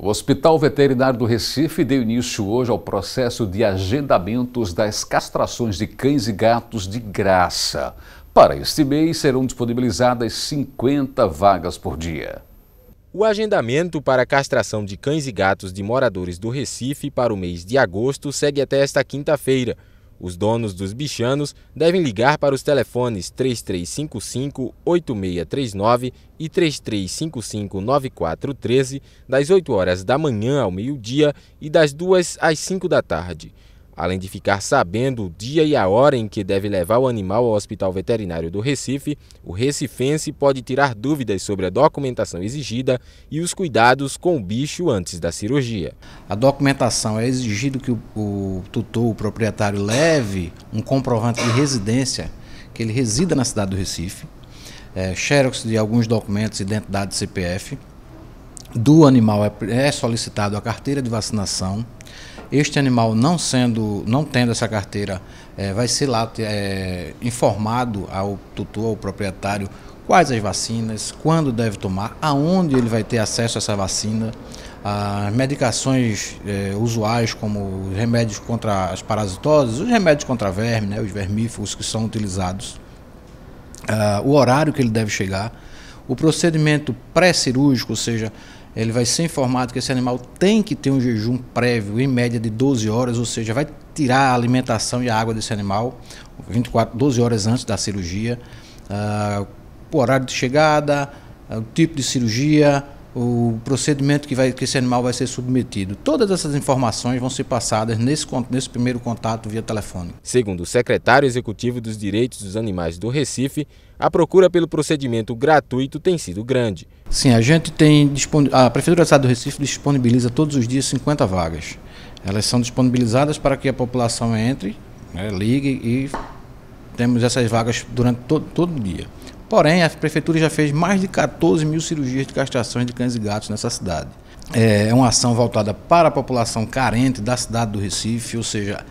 O Hospital Veterinário do Recife deu início hoje ao processo de agendamentos das castrações de cães e gatos de graça. Para este mês serão disponibilizadas 50 vagas por dia. O agendamento para castração de cães e gatos de moradores do Recife para o mês de agosto segue até esta quinta-feira. Os donos dos bichanos devem ligar para os telefones 3355-8639 e 3355-9413, das 8 horas da manhã ao meio-dia e das 2 às 5 da tarde. Além de ficar sabendo o dia e a hora em que deve levar o animal ao Hospital Veterinário do Recife, o recifense pode tirar dúvidas sobre a documentação exigida e os cuidados com o bicho antes da cirurgia. A documentação é exigido que o, o tutor, o proprietário, leve um comprovante de residência, que ele resida na cidade do Recife, é, xerox de alguns documentos, identidade CPF. Do animal é, é solicitado a carteira de vacinação este animal não sendo, não tendo essa carteira, é, vai ser lá é, informado ao tutor, ao proprietário, quais as vacinas, quando deve tomar, aonde ele vai ter acesso a essa vacina, as medicações é, usuais como remédios contra as parasitoses, os remédios contra verme, né, os vermífugos que são utilizados, uh, o horário que ele deve chegar, o procedimento pré-cirúrgico, ou seja, ele vai ser informado que esse animal tem que ter um jejum prévio, em média de 12 horas, ou seja, vai tirar a alimentação e a água desse animal 24, 12 horas antes da cirurgia, uh, o horário de chegada, uh, o tipo de cirurgia, o procedimento que, vai, que esse animal vai ser submetido. Todas essas informações vão ser passadas nesse, nesse primeiro contato via telefone. Segundo o secretário executivo dos Direitos dos Animais do Recife, a procura pelo procedimento gratuito tem sido grande. Sim, a gente tem a Prefeitura do Estado do Recife disponibiliza todos os dias 50 vagas. Elas são disponibilizadas para que a população entre, né, ligue e temos essas vagas durante todo, todo o dia. Porém, a prefeitura já fez mais de 14 mil cirurgias de castrações de cães e gatos nessa cidade. É, é uma ação voltada para a população carente da cidade do Recife, ou seja,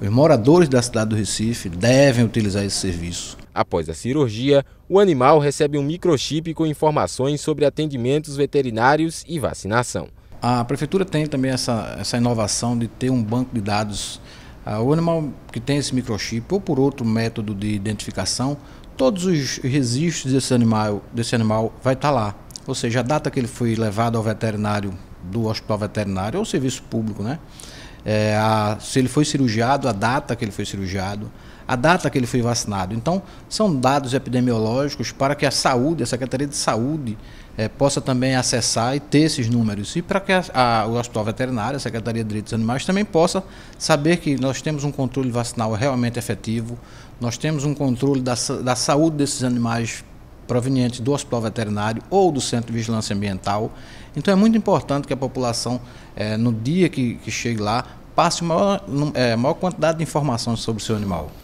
os moradores da cidade do Recife devem utilizar esse serviço. Após a cirurgia, o animal recebe um microchip com informações sobre atendimentos veterinários e vacinação. A prefeitura tem também essa, essa inovação de ter um banco de dados o Animal que tem esse microchip ou por outro método de identificação, todos os registros desse animal, desse animal vai estar tá lá. Ou seja, a data que ele foi levado ao veterinário do hospital veterinário ou é serviço público, né? é, a, se ele foi cirurgiado, a data que ele foi cirurgiado, a data que ele foi vacinado. Então, são dados epidemiológicos para que a saúde, a Secretaria de Saúde, é, possa também acessar e ter esses números. E para que a, a, o Hospital Veterinário, a Secretaria de Direitos Animais, também possa saber que nós temos um controle vacinal realmente efetivo, nós temos um controle da, da saúde desses animais provenientes do hospital veterinário ou do centro de vigilância ambiental. Então é muito importante que a população, é, no dia que, que chegue lá, passe a maior, é, maior quantidade de informações sobre o seu animal.